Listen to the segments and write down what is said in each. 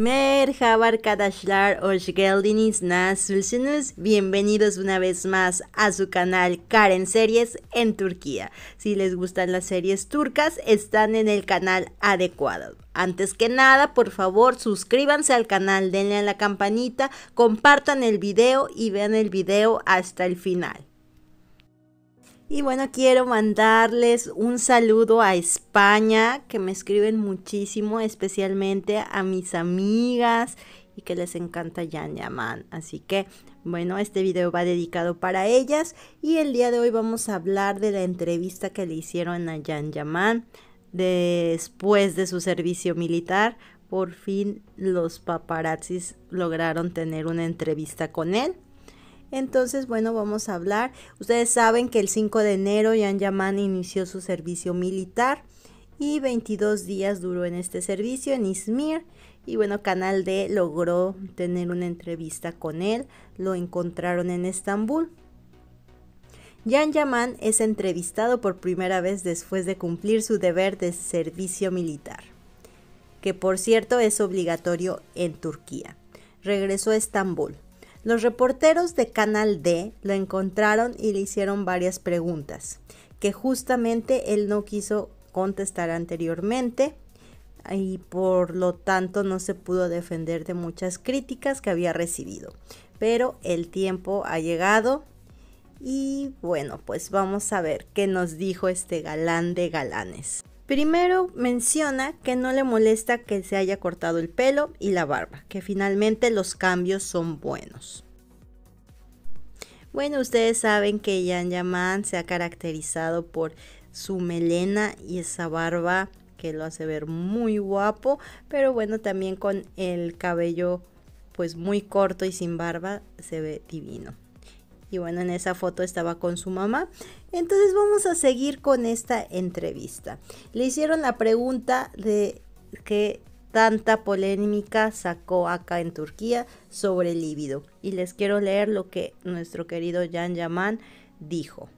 Merhaba arkadaşlar, hoş geldiniz, Bienvenidos una vez más a su canal Karen Series en Turquía. Si les gustan las series turcas, están en el canal adecuado. Antes que nada, por favor, suscríbanse al canal, denle a la campanita, compartan el video y vean el video hasta el final. Y bueno, quiero mandarles un saludo a España, que me escriben muchísimo, especialmente a mis amigas y que les encanta Yan Yaman. Así que, bueno, este video va dedicado para ellas y el día de hoy vamos a hablar de la entrevista que le hicieron a Yan Yaman después de su servicio militar. Por fin los paparazzis lograron tener una entrevista con él. Entonces, bueno, vamos a hablar. Ustedes saben que el 5 de enero Yan Yaman inició su servicio militar y 22 días duró en este servicio en Izmir. Y bueno, Canal D logró tener una entrevista con él. Lo encontraron en Estambul. Yan Yaman es entrevistado por primera vez después de cumplir su deber de servicio militar, que por cierto es obligatorio en Turquía. Regresó a Estambul. Los reporteros de Canal D lo encontraron y le hicieron varias preguntas que justamente él no quiso contestar anteriormente y por lo tanto no se pudo defender de muchas críticas que había recibido. Pero el tiempo ha llegado y bueno, pues vamos a ver qué nos dijo este galán de galanes. Primero menciona que no le molesta que se haya cortado el pelo y la barba, que finalmente los cambios son buenos. Bueno, ustedes saben que Yan Yaman se ha caracterizado por su melena y esa barba que lo hace ver muy guapo, pero bueno, también con el cabello pues muy corto y sin barba se ve divino y bueno, en esa foto estaba con su mamá. Entonces vamos a seguir con esta entrevista. Le hicieron la pregunta de qué tanta polémica sacó acá en Turquía sobre el líbido y les quiero leer lo que nuestro querido Jan Yaman dijo.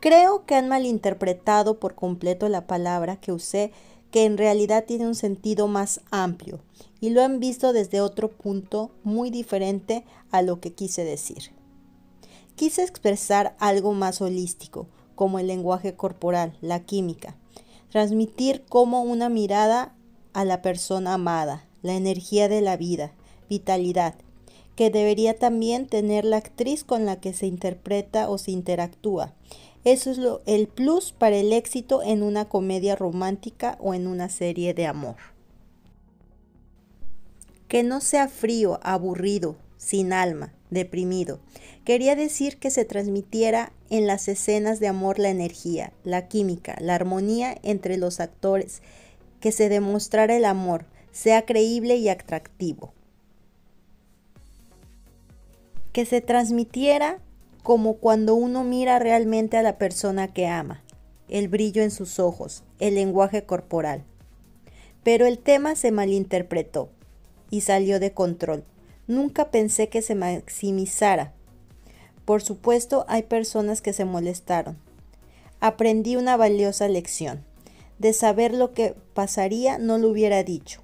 Creo que han malinterpretado por completo la palabra que usé que en realidad tiene un sentido más amplio y lo han visto desde otro punto muy diferente a lo que quise decir. Quise expresar algo más holístico, como el lenguaje corporal, la química, transmitir como una mirada a la persona amada, la energía de la vida, vitalidad, que debería también tener la actriz con la que se interpreta o se interactúa, eso es el plus para el éxito en una comedia romántica o en una serie de amor. Que no sea frío, aburrido, sin alma, deprimido. Quería decir que se transmitiera en las escenas de amor la energía, la química, la armonía entre los actores, que se demostrara el amor, sea creíble y atractivo. Que se transmitiera como cuando uno mira realmente a la persona que ama, el brillo en sus ojos, el lenguaje corporal. Pero el tema se malinterpretó y salió de control. Nunca pensé que se maximizara. Por supuesto, hay personas que se molestaron. Aprendí una valiosa lección. De saber lo que pasaría no lo hubiera dicho.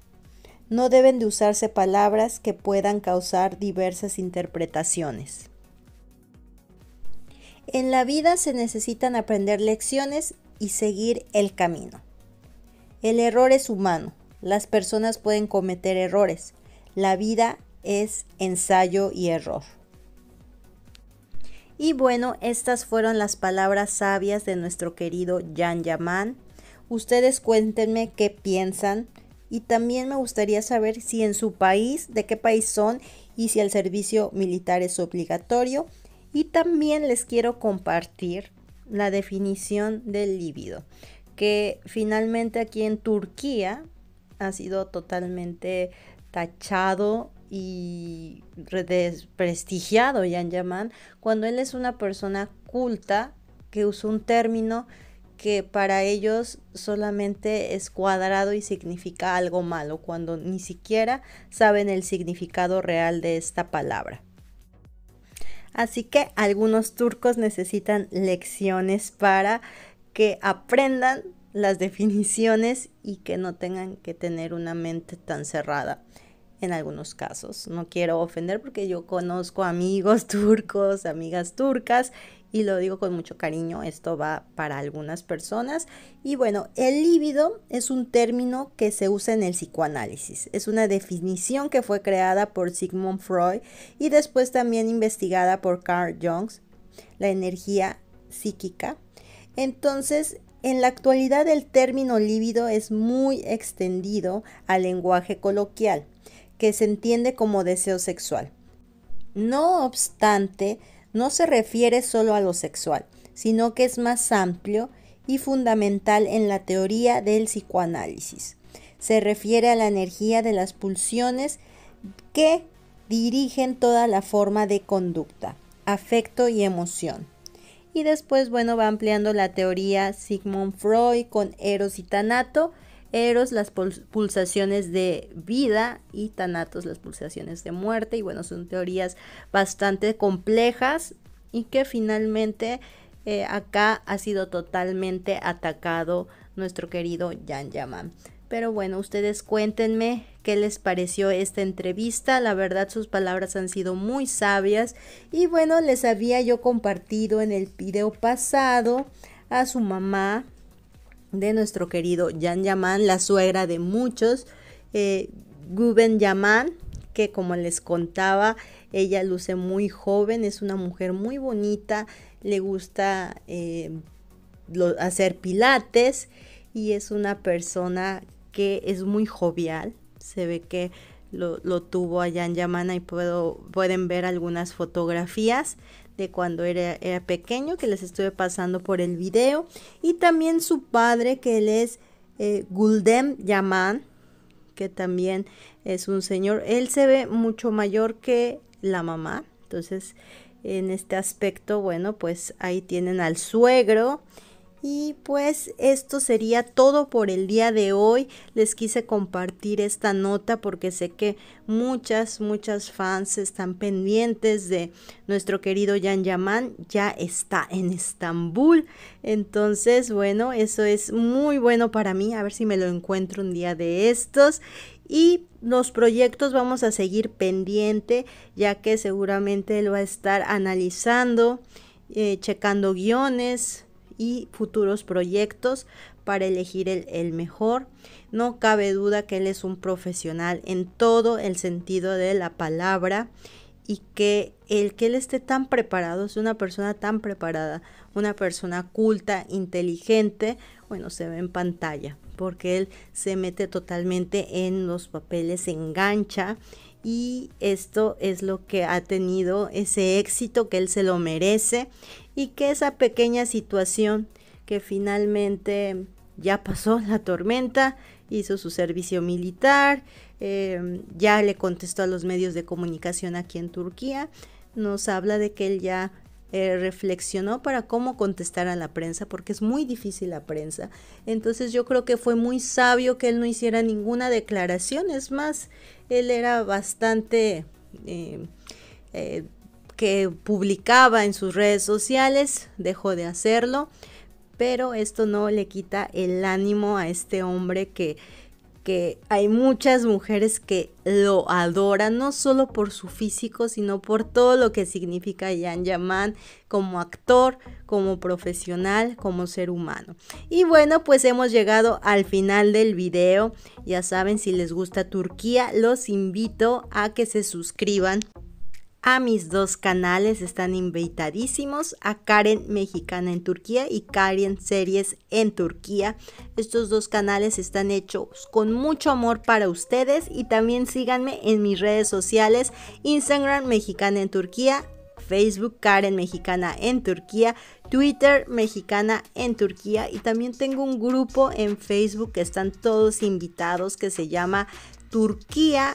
No deben de usarse palabras que puedan causar diversas interpretaciones. En la vida se necesitan aprender lecciones y seguir el camino. El error es humano, las personas pueden cometer errores, la vida es ensayo y error. Y bueno, estas fueron las palabras sabias de nuestro querido Jan Yaman. Ustedes cuéntenme qué piensan y también me gustaría saber si en su país, de qué país son y si el servicio militar es obligatorio. Y también les quiero compartir la definición del líbido, que finalmente aquí en Turquía ha sido totalmente tachado y desprestigiado, Yan Yaman, cuando él es una persona culta que usa un término que para ellos solamente es cuadrado y significa algo malo, cuando ni siquiera saben el significado real de esta palabra. Así que algunos turcos necesitan lecciones para que aprendan las definiciones y que no tengan que tener una mente tan cerrada en algunos casos. No quiero ofender porque yo conozco amigos turcos, amigas turcas y lo digo con mucho cariño, esto va para algunas personas. Y bueno, el líbido es un término que se usa en el psicoanálisis. Es una definición que fue creada por Sigmund Freud y después también investigada por Carl Jung, la energía psíquica. Entonces, en la actualidad el término líbido es muy extendido al lenguaje coloquial que se entiende como deseo sexual. No obstante, no se refiere solo a lo sexual, sino que es más amplio y fundamental en la teoría del psicoanálisis. Se refiere a la energía de las pulsiones que dirigen toda la forma de conducta, afecto y emoción. Y después, bueno, va ampliando la teoría Sigmund Freud con Eros y Tanato, Eros las pulsaciones de vida y tanatos las pulsaciones de muerte. Y bueno, son teorías bastante complejas y que finalmente eh, acá ha sido totalmente atacado nuestro querido Yan Yaman. Pero bueno, ustedes cuéntenme qué les pareció esta entrevista. La verdad sus palabras han sido muy sabias. Y bueno, les había yo compartido en el video pasado a su mamá de nuestro querido Jan Yaman, la suegra de muchos, eh, Guben Yaman, que como les contaba, ella luce muy joven, es una mujer muy bonita, le gusta eh, hacer pilates y es una persona que es muy jovial, se ve que lo, tuvo allá en Yaman, y puedo, pueden ver algunas fotografías cuando era, pequeño, que les estuve pasando por el video, y también su padre, que él es eh, Guldem Yaman, que también es un señor. Él se ve mucho mayor que la mamá, entonces en este aspecto, bueno, pues ahí tienen al suegro y pues esto sería todo por el día de hoy. Les quise compartir esta nota porque sé que muchas, muchas fans están pendientes de nuestro querido Yan Yaman. Ya está en Estambul. Entonces, bueno, eso es muy bueno para mí. A ver si me lo encuentro un día de estos. Y los proyectos vamos a seguir pendiente ya que seguramente él va a estar analizando, eh, checando guiones y futuros proyectos para elegir el, mejor. No cabe duda que él es un profesional en todo el sentido de la palabra y que el que él esté tan preparado, es una persona tan preparada, una persona culta, inteligente, bueno, se ve en pantalla, porque él se mete totalmente en los papeles, se engancha y esto es lo que ha tenido ese éxito que él se lo merece y que esa pequeña situación que finalmente ya pasó la tormenta, hizo su servicio militar, em, ya le contestó a los medios de comunicación aquí en Turquía, nos habla de que él ya eh, reflexionó para cómo contestar a la prensa, porque es muy difícil la prensa. Entonces yo creo que fue muy sabio que él no hiciera ninguna declaración. Es más, él era bastante... Eh, eh, que publicaba en sus redes sociales, dejó de hacerlo, pero esto no le quita el ánimo a este hombre que que hay muchas mujeres que lo adoran, no solo por su físico, sino por todo lo que significa Yan Yaman como actor, como profesional, como ser humano. Y bueno, pues hemos llegado al final del video. Ya saben, si les gusta Turquía, los invito a que se suscriban a mis dos canales. Están invitadísimos a Karen Mexicana en Turquía y Karen Series en Turquía. Estos dos canales están hechos con mucho amor para ustedes y también síganme en mis redes sociales Instagram Mexicana en Turquía. Facebook Karen Mexicana en Turquía, Twitter Mexicana en Turquía y también tengo un grupo en Facebook que están todos invitados que se llama Turquía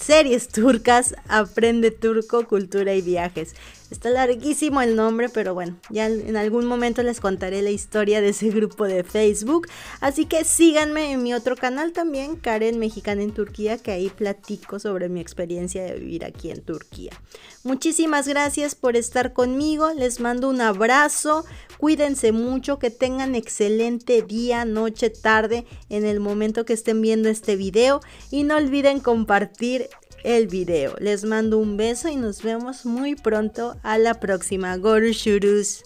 series turcas, aprende turco, cultura y viajes. Está larguísimo el nombre, pero bueno, ya en algún momento les contaré la historia de ese grupo de Facebook. Así que síganme en mi otro canal también, Karen Mexicana en Turquía, que ahí platico sobre mi experiencia de vivir aquí en Turquía. Muchísimas gracias por estar conmigo, les mando un abrazo, cuídense mucho, que tengan excelente día, noche, tarde, en el momento que estén viendo este video y no olviden compartir el video. Les mando un beso y nos vemos muy pronto a la próxima. Gorushurus.